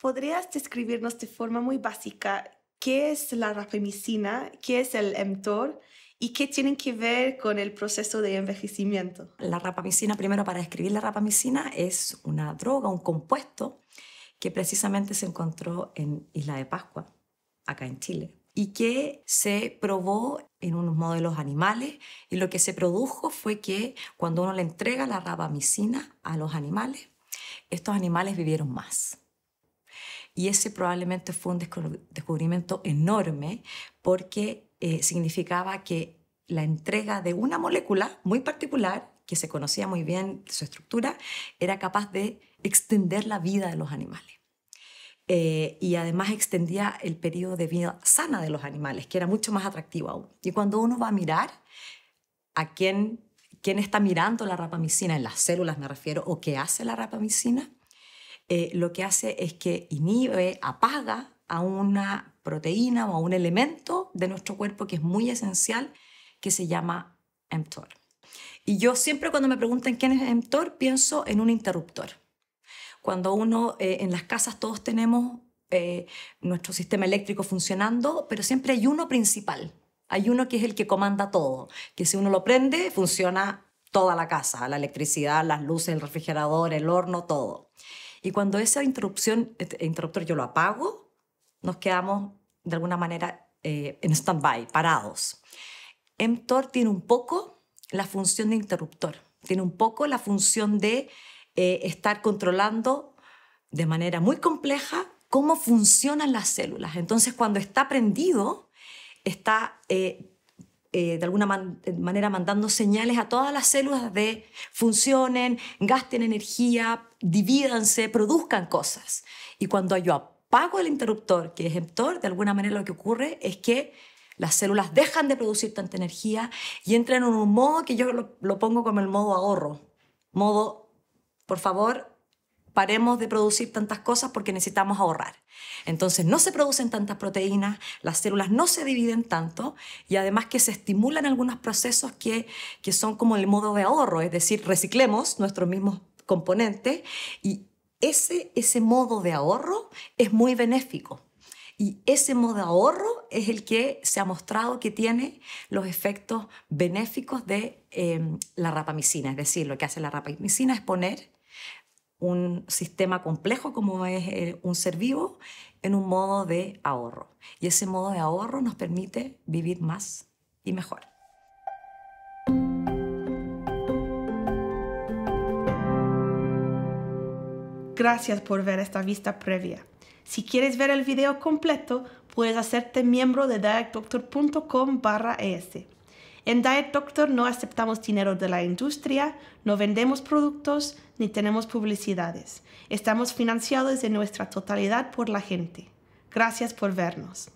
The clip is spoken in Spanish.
¿Podrías describirnos de forma muy básica qué es la rapamicina, qué es el mTOR y qué tienen que ver con el proceso de envejecimiento? La rapamicina, primero para describir la rapamicina, es una droga, un compuesto que precisamente se encontró en Isla de Pascua, acá en Chile, y que se probó en unos modelos animales y lo que se produjo fue que cuando uno le entrega la rapamicina a los animales, estos animales vivieron más. Y ese probablemente fue un descubrimiento enorme porque eh, significaba que la entrega de una molécula muy particular, que se conocía muy bien su estructura, era capaz de extender la vida de los animales. Eh, y además extendía el periodo de vida sana de los animales, que era mucho más atractivo aún. Y cuando uno va a mirar a quién, quién está mirando la rapamicina, en las células me refiero, o qué hace la rapamicina, eh, lo que hace es que inhibe, apaga a una proteína o a un elemento de nuestro cuerpo que es muy esencial, que se llama mTOR. Y yo siempre cuando me preguntan quién es mTOR, pienso en un interruptor. Cuando uno eh, en las casas todos tenemos eh, nuestro sistema eléctrico funcionando, pero siempre hay uno principal. Hay uno que es el que comanda todo, que si uno lo prende, funciona toda la casa, la electricidad, las luces, el refrigerador, el horno, todo. Y cuando esa interrupción, este, interruptor yo lo apago, nos quedamos de alguna manera eh, en stand-by, parados. mTOR tiene un poco la función de interruptor, tiene un poco la función de eh, estar controlando de manera muy compleja cómo funcionan las células. Entonces, cuando está prendido, está eh, eh, de alguna eh, manera mandando señales a todas las células de funcionen, gasten energía, divídanse, produzcan cosas. Y cuando yo apago el interruptor, que es emptor, de alguna manera lo que ocurre es que las células dejan de producir tanta energía y entran en un modo que yo lo, lo pongo como el modo ahorro, modo, por favor, paremos de producir tantas cosas porque necesitamos ahorrar. Entonces no se producen tantas proteínas, las células no se dividen tanto y además que se estimulan algunos procesos que, que son como el modo de ahorro, es decir, reciclemos nuestros mismos componentes y ese, ese modo de ahorro es muy benéfico. Y ese modo de ahorro es el que se ha mostrado que tiene los efectos benéficos de eh, la rapamicina. Es decir, lo que hace la rapamicina es poner un sistema complejo como es eh, un ser vivo en un modo de ahorro. Y ese modo de ahorro nos permite vivir más y mejor. Gracias por ver esta vista previa. Si quieres ver el video completo, puedes hacerte miembro de directdoctor.com/es. En Diet Doctor no aceptamos dinero de la industria, no vendemos productos ni tenemos publicidades. Estamos financiados en nuestra totalidad por la gente. Gracias por vernos.